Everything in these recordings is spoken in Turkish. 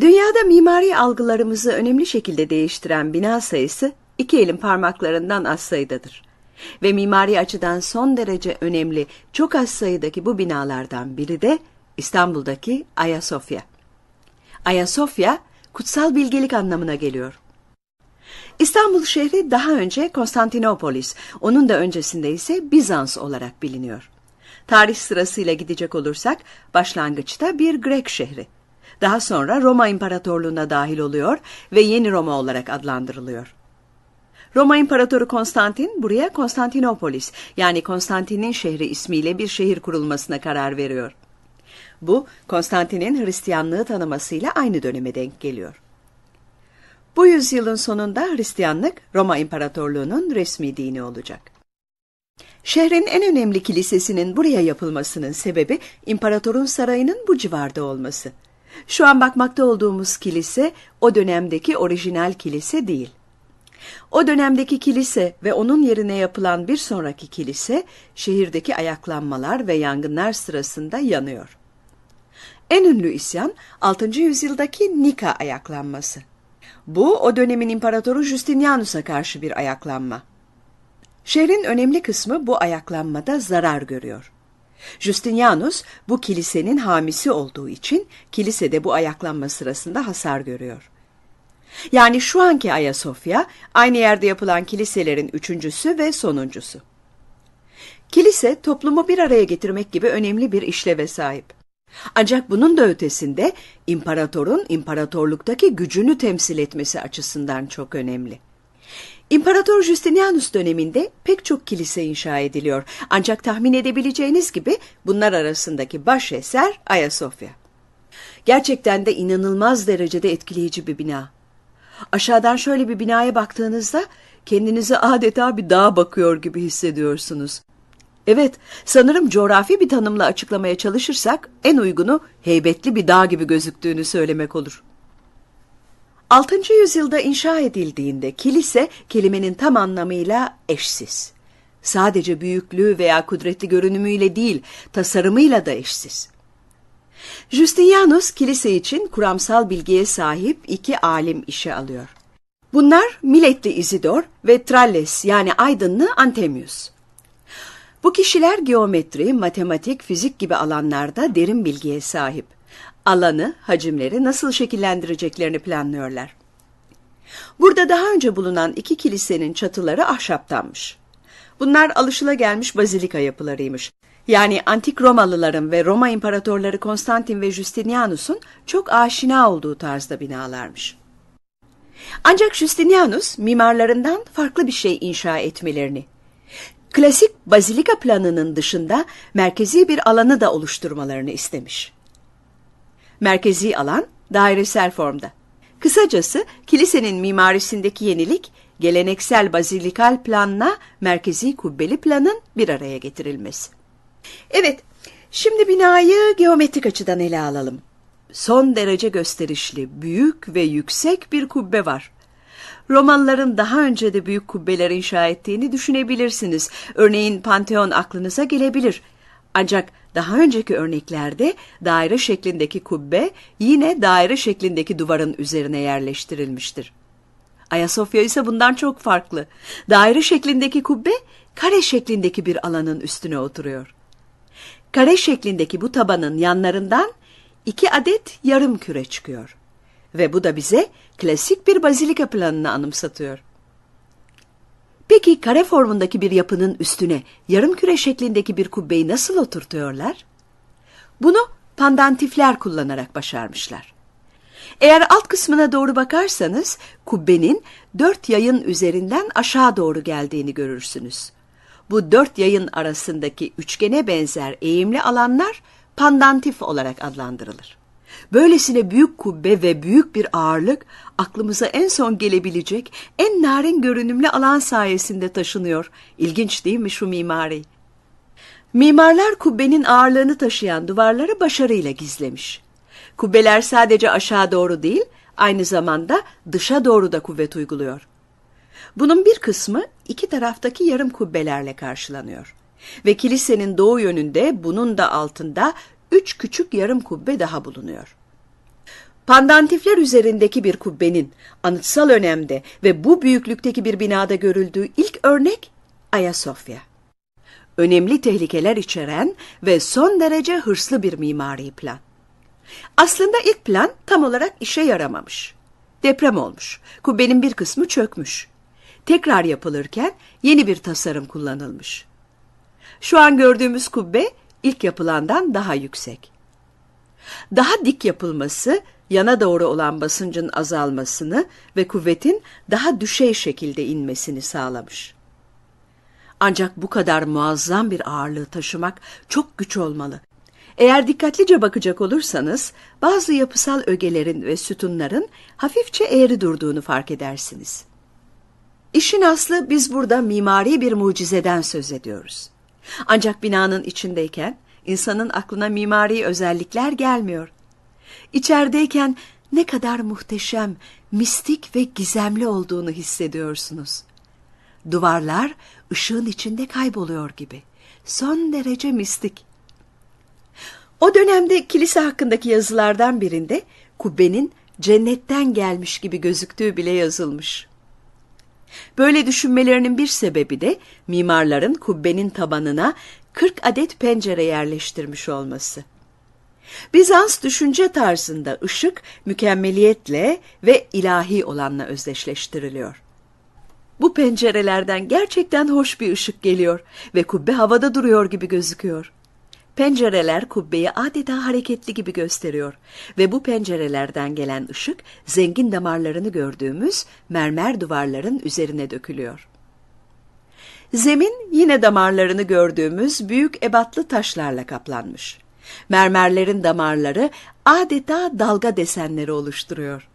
Dünyada mimari algılarımızı önemli şekilde değiştiren bina sayısı iki elin parmaklarından az sayıdadır. Ve mimari açıdan son derece önemli çok az sayıdaki bu binalardan biri de İstanbul'daki Ayasofya. Ayasofya kutsal bilgelik anlamına geliyor. İstanbul şehri daha önce Konstantinopolis, onun da öncesinde ise Bizans olarak biliniyor. Tarih sırasıyla gidecek olursak başlangıçta bir Grek şehri. Daha sonra Roma İmparatorluğuna dahil oluyor ve Yeni Roma olarak adlandırılıyor. Roma İmparatoru Konstantin buraya Konstantinopolis yani Konstantin'in şehri ismiyle bir şehir kurulmasına karar veriyor. Bu Konstantin'in Hristiyanlığı tanımasıyla aynı döneme denk geliyor. Bu yüzyılın sonunda Hristiyanlık Roma İmparatorluğu'nun resmi dini olacak. Şehrin en önemli kilisesinin buraya yapılmasının sebebi imparatorun sarayının bu civarda olması. Şu an bakmakta olduğumuz kilise o dönemdeki orijinal kilise değil. O dönemdeki kilise ve onun yerine yapılan bir sonraki kilise şehirdeki ayaklanmalar ve yangınlar sırasında yanıyor. En ünlü isyan 6. yüzyıldaki Nika ayaklanması. Bu o dönemin imparatoru Justinianus'a karşı bir ayaklanma. Şehrin önemli kısmı bu ayaklanmada zarar görüyor. Justinianus bu kilisenin hamisi olduğu için kilisede bu ayaklanma sırasında hasar görüyor. Yani şu anki Ayasofya aynı yerde yapılan kiliselerin üçüncüsü ve sonuncusu. Kilise toplumu bir araya getirmek gibi önemli bir işleve sahip. Ancak bunun da ötesinde imparatorun imparatorluktaki gücünü temsil etmesi açısından çok önemli. İmparator Justinianus döneminde pek çok kilise inşa ediliyor. Ancak tahmin edebileceğiniz gibi bunlar arasındaki baş eser Ayasofya. Gerçekten de inanılmaz derecede etkileyici bir bina. Aşağıdan şöyle bir binaya baktığınızda kendinizi adeta bir dağa bakıyor gibi hissediyorsunuz. Evet, sanırım coğrafi bir tanımla açıklamaya çalışırsak en uygunu heybetli bir dağ gibi gözüktüğünü söylemek olur. 6. yüzyılda inşa edildiğinde kilise kelimenin tam anlamıyla eşsiz. Sadece büyüklüğü veya kudretli görünümüyle değil, tasarımıyla da eşsiz. Justinianus kilise için kuramsal bilgiye sahip iki alim işe alıyor. Bunlar Miletli Isidor ve Tralles yani Aydınlı Antemius. Bu kişiler geometri, matematik, fizik gibi alanlarda derin bilgiye sahip alanı, hacimleri nasıl şekillendireceklerini planlıyorlar. Burada daha önce bulunan iki kilisenin çatıları ahşaptanmış. Bunlar alışılagelmiş bazilika yapılarıymış. Yani antik Romalıların ve Roma imparatorları Konstantin ve Justinianus'un çok aşina olduğu tarzda binalarmış. Ancak Justinianus mimarlarından farklı bir şey inşa etmelerini, klasik bazilika planının dışında merkezi bir alanı da oluşturmalarını istemiş. Merkezi alan dairesel formda. Kısacası kilisenin mimarisindeki yenilik geleneksel bazilikal planla merkezi kubbeli planın bir araya getirilmesi. Evet, şimdi binayı geometrik açıdan ele alalım. Son derece gösterişli, büyük ve yüksek bir kubbe var. Romalıların daha önce de büyük kubbeler inşa ettiğini düşünebilirsiniz. Örneğin Panteon aklınıza gelebilir. Ancak daha önceki örneklerde daire şeklindeki kubbe yine daire şeklindeki duvarın üzerine yerleştirilmiştir. Ayasofya ise bundan çok farklı. Daire şeklindeki kubbe kare şeklindeki bir alanın üstüne oturuyor. Kare şeklindeki bu tabanın yanlarından iki adet yarım küre çıkıyor. Ve bu da bize klasik bir bazilika planını anımsatıyor. Peki kare formundaki bir yapının üstüne yarım küre şeklindeki bir kubbeyi nasıl oturtuyorlar? Bunu pandantifler kullanarak başarmışlar. Eğer alt kısmına doğru bakarsanız kubbenin dört yayın üzerinden aşağı doğru geldiğini görürsünüz. Bu dört yayın arasındaki üçgene benzer eğimli alanlar pandantif olarak adlandırılır. Böylesine büyük kubbe ve büyük bir ağırlık aklımıza en son gelebilecek en narin görünümlü alan sayesinde taşınıyor. İlginç değil mi şu mimari? Mimarlar kubbenin ağırlığını taşıyan duvarları başarıyla gizlemiş. Kubbeler sadece aşağı doğru değil, aynı zamanda dışa doğru da kuvvet uyguluyor. Bunun bir kısmı iki taraftaki yarım kubbelerle karşılanıyor. Ve kilisenin doğu yönünde bunun da altında üç küçük yarım kubbe daha bulunuyor. Pandantifler üzerindeki bir kubbenin anıtsal önemde ve bu büyüklükteki bir binada görüldüğü ilk örnek Ayasofya. Önemli tehlikeler içeren ve son derece hırslı bir mimari plan. Aslında ilk plan tam olarak işe yaramamış. Deprem olmuş, kubbenin bir kısmı çökmüş. Tekrar yapılırken yeni bir tasarım kullanılmış. Şu an gördüğümüz kubbe ilk yapılandan daha yüksek. Daha dik yapılması yana doğru olan basıncın azalmasını ve kuvvetin daha düşey şekilde inmesini sağlamış. Ancak bu kadar muazzam bir ağırlığı taşımak çok güç olmalı. Eğer dikkatlice bakacak olursanız bazı yapısal ögelerin ve sütunların hafifçe eğri durduğunu fark edersiniz. İşin aslı biz burada mimari bir mucizeden söz ediyoruz. Ancak binanın içindeyken insanın aklına mimari özellikler gelmiyor. İçerideyken ne kadar muhteşem, mistik ve gizemli olduğunu hissediyorsunuz. Duvarlar ışığın içinde kayboluyor gibi. Son derece mistik. O dönemde kilise hakkındaki yazılardan birinde kubbenin cennetten gelmiş gibi gözüktüğü bile yazılmış. Böyle düşünmelerinin bir sebebi de mimarların kubbenin tabanına 40 adet pencere yerleştirmiş olması. Bizans düşünce tarzında ışık mükemmeliyetle ve ilahi olanla özdeşleştiriliyor. Bu pencerelerden gerçekten hoş bir ışık geliyor ve kubbe havada duruyor gibi gözüküyor. Pencereler kubbeyi adeta hareketli gibi gösteriyor ve bu pencerelerden gelen ışık zengin damarlarını gördüğümüz mermer duvarların üzerine dökülüyor. Zemin yine damarlarını gördüğümüz büyük ebatlı taşlarla kaplanmış. Mermerlerin damarları adeta dalga desenleri oluşturuyor.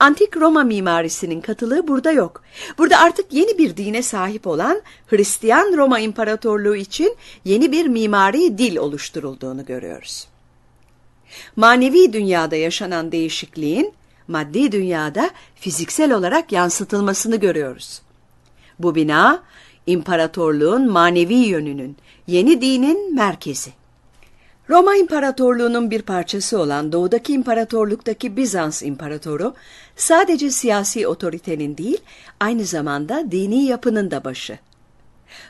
Antik Roma mimarisinin katılığı burada yok. Burada artık yeni bir dine sahip olan Hristiyan Roma İmparatorluğu için yeni bir mimari dil oluşturulduğunu görüyoruz. Manevi dünyada yaşanan değişikliğin maddi dünyada fiziksel olarak yansıtılmasını görüyoruz. Bu bina imparatorluğun manevi yönünün, yeni dinin merkezi. Roma İmparatorluğu'nun bir parçası olan doğudaki İmparatorluk'taki Bizans İmparatoru sadece siyasi otoritenin değil aynı zamanda dini yapının da başı.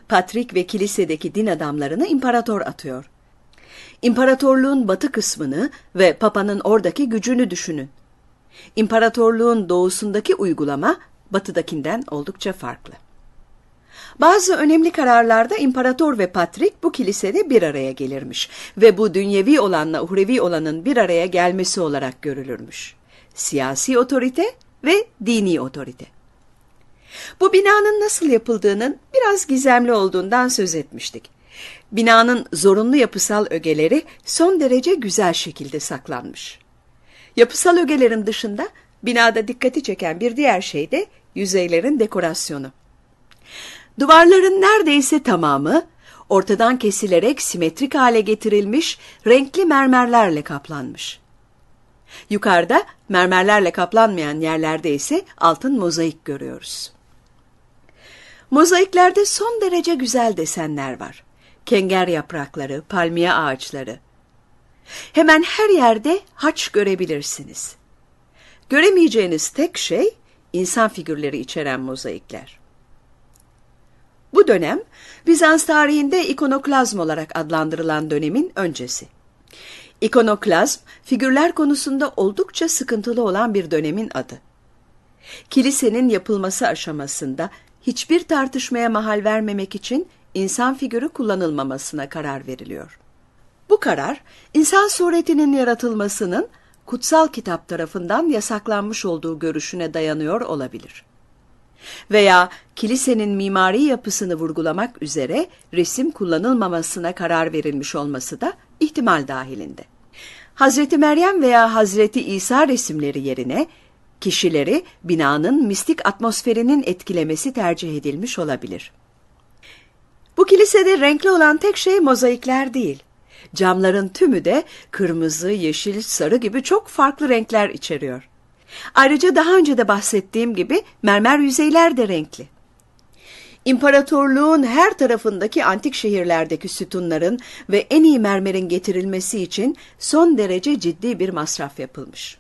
Patrik ve kilisedeki din adamlarını imparator atıyor. İmparatorluğun batı kısmını ve papanın oradaki gücünü düşünün. İmparatorluğun doğusundaki uygulama batıdakinden oldukça farklı. Bazı önemli kararlarda imparator ve patrik bu kilisede bir araya gelirmiş ve bu dünyevi olanla uhrevi olanın bir araya gelmesi olarak görülürmüş. Siyasi otorite ve dini otorite. Bu binanın nasıl yapıldığının biraz gizemli olduğundan söz etmiştik. Binanın zorunlu yapısal ögeleri son derece güzel şekilde saklanmış. Yapısal ögelerin dışında binada dikkati çeken bir diğer şey de yüzeylerin dekorasyonu. Duvarların neredeyse tamamı ortadan kesilerek simetrik hale getirilmiş renkli mermerlerle kaplanmış. Yukarıda mermerlerle kaplanmayan yerlerde ise altın mozaik görüyoruz. Mozaiklerde son derece güzel desenler var. Kenger yaprakları, palmiye ağaçları. Hemen her yerde haç görebilirsiniz. Göremeyeceğiniz tek şey insan figürleri içeren mozaikler. Bu dönem Bizans tarihinde ikonoklazm olarak adlandırılan dönemin öncesi. İkonoklazm, figürler konusunda oldukça sıkıntılı olan bir dönemin adı. Kilisenin yapılması aşamasında hiçbir tartışmaya mahal vermemek için insan figürü kullanılmamasına karar veriliyor. Bu karar, insan suretinin yaratılmasının kutsal kitap tarafından yasaklanmış olduğu görüşüne dayanıyor olabilir veya kilisenin mimari yapısını vurgulamak üzere resim kullanılmamasına karar verilmiş olması da ihtimal dahilinde. Hazreti Meryem veya Hazreti İsa resimleri yerine kişileri binanın mistik atmosferinin etkilemesi tercih edilmiş olabilir. Bu kilisede renkli olan tek şey mozaikler değil. Camların tümü de kırmızı, yeşil, sarı gibi çok farklı renkler içeriyor. Ayrıca daha önce de bahsettiğim gibi mermer yüzeyler de renkli. İmparatorluğun her tarafındaki antik şehirlerdeki sütunların ve en iyi mermerin getirilmesi için son derece ciddi bir masraf yapılmış.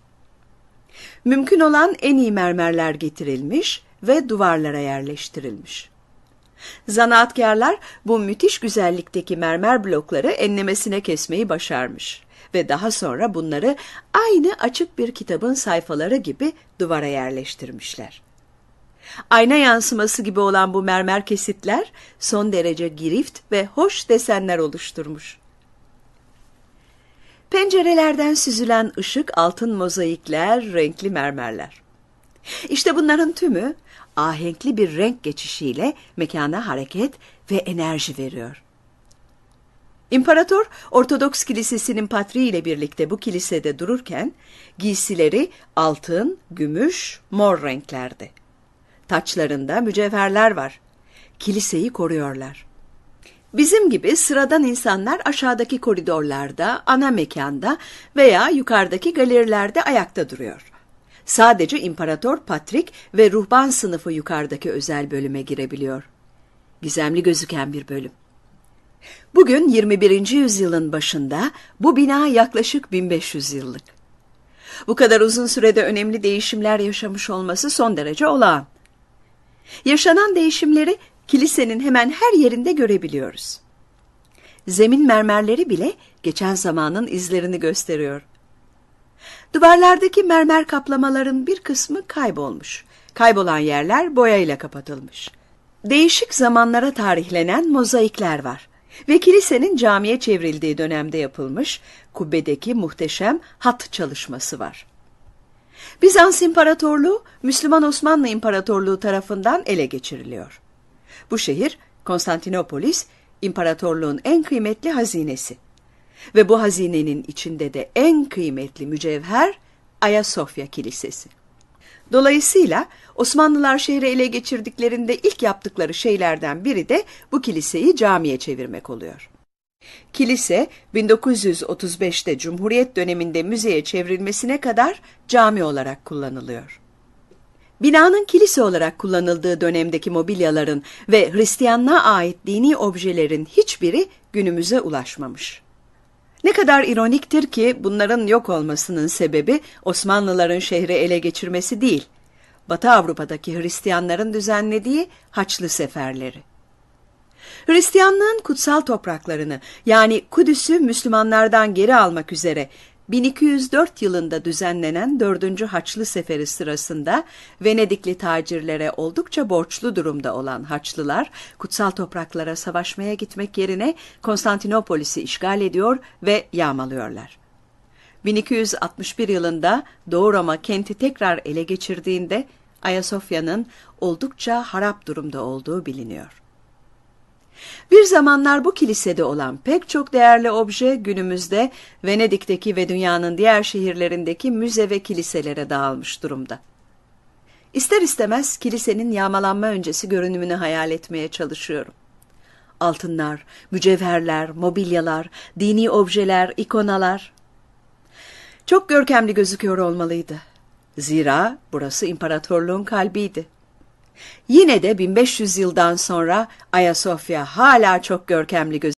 Mümkün olan en iyi mermerler getirilmiş ve duvarlara yerleştirilmiş. Zanaatkarlar bu müthiş güzellikteki mermer blokları enlemesine kesmeyi başarmış ve daha sonra bunları aynı açık bir kitabın sayfaları gibi duvara yerleştirmişler. Ayna yansıması gibi olan bu mermer kesitler son derece girift ve hoş desenler oluşturmuş. Pencerelerden süzülen ışık altın mozaikler, renkli mermerler. İşte bunların tümü ahenkli bir renk geçişiyle mekana hareket ve enerji veriyor. İmparator Ortodoks Kilisesi'nin patriği ile birlikte bu kilisede dururken giysileri altın, gümüş, mor renklerde. Taçlarında mücevherler var. Kiliseyi koruyorlar. Bizim gibi sıradan insanlar aşağıdaki koridorlarda, ana mekanda veya yukarıdaki galerilerde ayakta duruyor. Sadece imparator Patrik ve ruhban sınıfı yukarıdaki özel bölüme girebiliyor. Gizemli gözüken bir bölüm. Bugün 21. yüzyılın başında bu bina yaklaşık 1500 yıllık. Bu kadar uzun sürede önemli değişimler yaşamış olması son derece olağan. Yaşanan değişimleri kilisenin hemen her yerinde görebiliyoruz. Zemin mermerleri bile geçen zamanın izlerini gösteriyor. Duvarlardaki mermer kaplamaların bir kısmı kaybolmuş. Kaybolan yerler boyayla kapatılmış. Değişik zamanlara tarihlenen mozaikler var ve kilisenin camiye çevrildiği dönemde yapılmış kubbedeki muhteşem hat çalışması var. Bizans İmparatorluğu, Müslüman Osmanlı İmparatorluğu tarafından ele geçiriliyor. Bu şehir, Konstantinopolis, imparatorluğun en kıymetli hazinesi. Ve bu hazinenin içinde de en kıymetli mücevher Ayasofya Kilisesi. Dolayısıyla Osmanlılar şehri ele geçirdiklerinde ilk yaptıkları şeylerden biri de bu kiliseyi camiye çevirmek oluyor. Kilise 1935'te Cumhuriyet döneminde müzeye çevrilmesine kadar cami olarak kullanılıyor. Binanın kilise olarak kullanıldığı dönemdeki mobilyaların ve Hristiyanlığa ait dini objelerin hiçbiri günümüze ulaşmamış. Ne kadar ironiktir ki bunların yok olmasının sebebi Osmanlıların şehri ele geçirmesi değil, Batı Avrupa'daki Hristiyanların düzenlediği Haçlı seferleri. Hristiyanlığın kutsal topraklarını yani Kudüs'ü Müslümanlardan geri almak üzere 1204 yılında düzenlenen 4. Haçlı Seferi sırasında Venedikli tacirlere oldukça borçlu durumda olan Haçlılar, kutsal topraklara savaşmaya gitmek yerine Konstantinopolis'i işgal ediyor ve yağmalıyorlar. 1261 yılında Doğu Roma kenti tekrar ele geçirdiğinde Ayasofya'nın oldukça harap durumda olduğu biliniyor. Bir zamanlar bu kilisede olan pek çok değerli obje günümüzde Venedik'teki ve dünyanın diğer şehirlerindeki müze ve kiliselere dağılmış durumda. İster istemez kilisenin yağmalanma öncesi görünümünü hayal etmeye çalışıyorum. Altınlar, mücevherler, mobilyalar, dini objeler, ikonalar. Çok görkemli gözüküyor olmalıydı. Zira burası imparatorluğun kalbiydi. Yine de 1500 yıldan sonra Ayasofya hala çok görkemli gözüküyor.